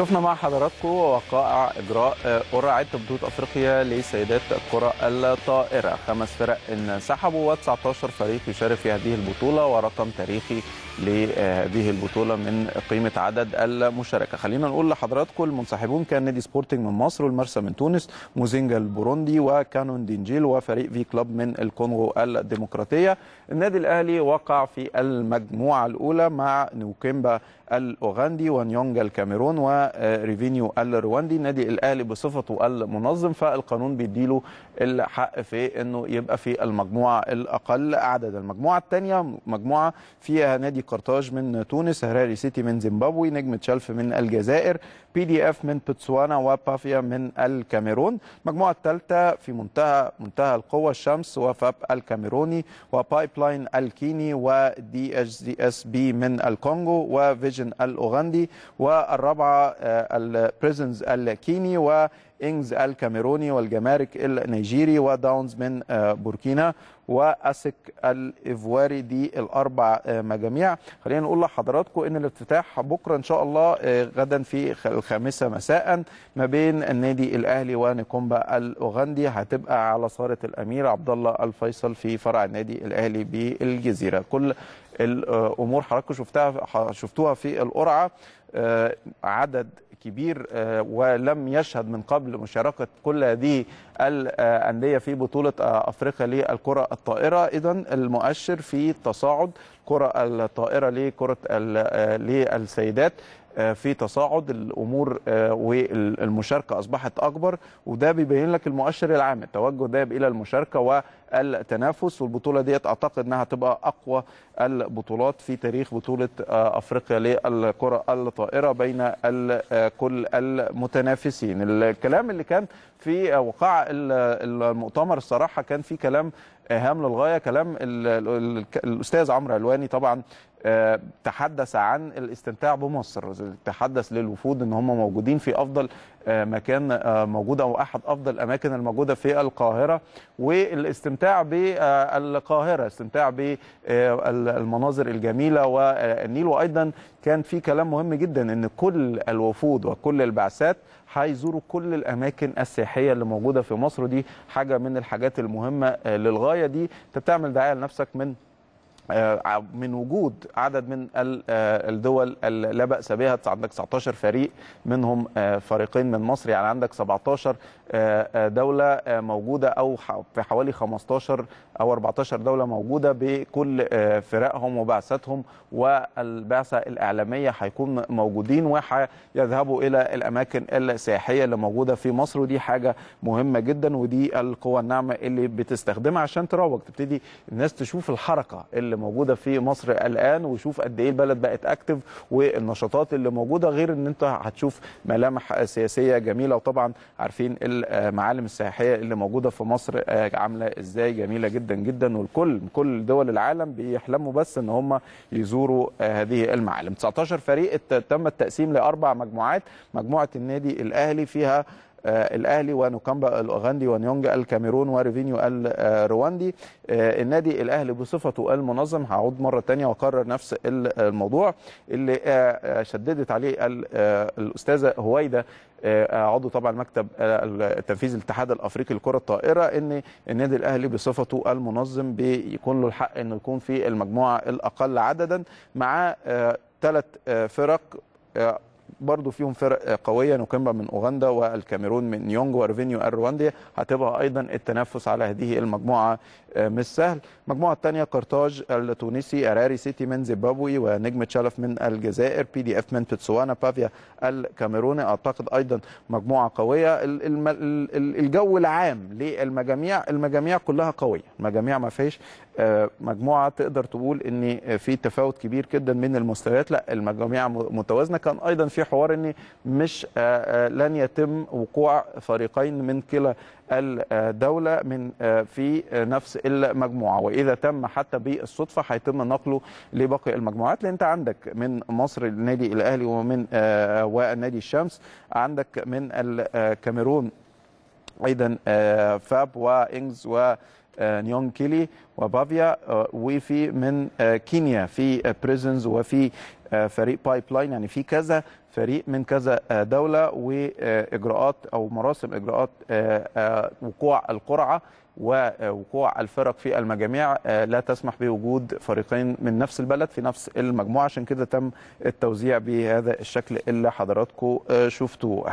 شفنا مع حضراتكم وقائع اجراء آه، قرعه بطوله افريقيا لسيدات الكره الطائره خمس فرق انسحبوا و19 فريق يشارك في هذه البطوله ورقم تاريخي لهذه البطوله من قيمه عدد المشاركه خلينا نقول لحضراتكم المنسحبون كان نادي سبورتنج من مصر والمرسى من تونس موزينجا البوروندي وكانون دينجيل وفريق في كلوب من الكونغو الديمقراطيه النادي الاهلي وقع في المجموعه الاولى مع نوكيمبا الاوغندي ونيونجا الكاميرون و ريفينيو الرواندي النادي الاهلي بصفته المنظم فالقانون بيديله الحق في انه يبقى في المجموعه الاقل عددا المجموعه الثانيه مجموعه فيها نادي قرطاج من تونس هراري سيتي من زيمبابوي نجم تشالف من الجزائر بي دي اف من بوتسوانا وبافيا من الكاميرون المجموعه الثالثه في منتهى منتهى القوه الشمس وفاب الكاميروني وبايب لاين الكيني ودي اتش دي اس بي من الكونغو وفيجن الاوغندي والرابعه آه، البريزنز الكيني و إنجز الكاميروني والجمارك النيجيري وداونز من آه، بوركينا واسك الايفواري دي الاربع آه، مجاميع خلينا نقول لحضراتكم ان الافتتاح بكره ان شاء الله آه، غدا في الخامسه مساء ما بين النادي الاهلي ونيكومبا الاوغندي هتبقى على صاله الامير عبد الله الفيصل في فرع النادي الاهلي بالجزيره كل الامور حضراتكم شفتها شفتوها في القرعه عدد كبير آه، ولم يشهد من قبل مشاركة كل هذه الأندية في بطولة آه، أفريقيا للكرة الطائرة إذا المؤشر في تصاعد كرة الطائرة لكرة آه، للسيدات آه، في تصاعد الامور آه، والمشاركه اصبحت اكبر وده بيبين لك المؤشر العام التوجه ده الى المشاركه والتنافس والبطوله ديت اعتقد انها هتبقى اقوى البطولات في تاريخ بطوله آه، افريقيا للكره الطائره بين كل المتنافسين الكلام اللي كان في وقاع المؤتمر الصراحه كان في كلام هام للغايه كلام الاستاذ عمرو علواني طبعا آه، تحدث عن الاستمتاع بمصر تحدث للوفود ان هم موجودين في افضل آه، مكان آه، موجود او احد افضل الاماكن الموجوده في القاهره والاستمتاع بالقاهره استمتاع بالمناظر الجميله والنيل وايضا كان في كلام مهم جدا ان كل الوفود وكل البعثات هيزوروا كل الاماكن السياحيه اللي موجوده في مصر دي حاجه من الحاجات المهمه للغايه دي انت بتعمل دعايه لنفسك من آه، آه، من وجود عدد من آه، الدول اللي لا باس بها عندك 19 فريق منهم فريقين من مصر يعني عندك 17 دوله موجوده او في حوالي 15 او 14 دوله موجوده بكل آه، فرقهم وبعثاتهم والبعثه الاعلاميه هيكون موجودين وهيذهبوا الى الاماكن السياحيه اللي موجوده في مصر ودي حاجه مهمه جدا ودي القوى الناعمه اللي بتستخدمها عشان تروج تبتدي الناس تشوف الحركه اللي موجوده في مصر الان وشوف قد ايه البلد بقت اكتف والنشاطات اللي موجوده غير ان انت هتشوف ملامح سياسيه جميله وطبعا عارفين المعالم السياحيه اللي موجوده في مصر آه، عامله ازاي جميله جدا جدا جدا والكل كل دول العالم بيحلموا بس ان هم يزوروا آه، هذه المعالم 19 فريق تم التقسيم لاربع مجموعات مجموعه النادي الاهلي فيها آه، الاهلي ونوكامبا الاوغندي ونيونج الكاميرون وريفينيو الرواندي آه، النادي الاهلي بصفته المنظم هعود مره ثانيه واكرر نفس الموضوع اللي آه، شددت عليه الاستاذه هويده عضو طبعا مكتب التنفيذي الاتحاد الافريقي لكره الطائره ان النادي الاهلي بصفته المنظم بيكون له الحق انه يكون في المجموعه الاقل عددا مع ثلاث فرق برضو فيهم فرق قويه نقيمة من اوغندا والكاميرون من يونج وارفينيو الرواندي هتبقى ايضا التنافس على هذه المجموعه آه، مش سهل المجموعه الثانيه قرطاج التونسي اراري سيتي من زيمبابوي ونجم تشالف من الجزائر بي دي اف من بتسوانا بافيا الكاميروني اعتقد ايضا مجموعه قويه الجو العام للمجاميع المجاميع كلها قويه المجاميع ما فيش آه، مجموعه تقدر تقول ان في تفاوت كبير جدا من المستويات لا المجموعه متوازنه كان ايضا في حوار ان مش آه، آه، لن يتم وقوع فريقين من كلا الدولة من في نفس المجموعة وإذا تم حتى بالصدفة هيتم نقله لباقي المجموعات لأن أنت عندك من مصر النادي الأهلي ومن والنادي الشمس عندك من الكاميرون ايضا آه، فاب وانجز و آه، نيون كيلي وبافيا آه، وفي من كينيا في بريزنز وفي فريق بايب لاين يعني في كذا فريق من كذا دوله واجراءات او مراسم اجراءات وقوع القرعه ووقوع الفرق في المجاميع لا تسمح بوجود فريقين من نفس البلد في نفس المجموعه عشان كده تم التوزيع بهذا الشكل اللي حضراتكم شفتوه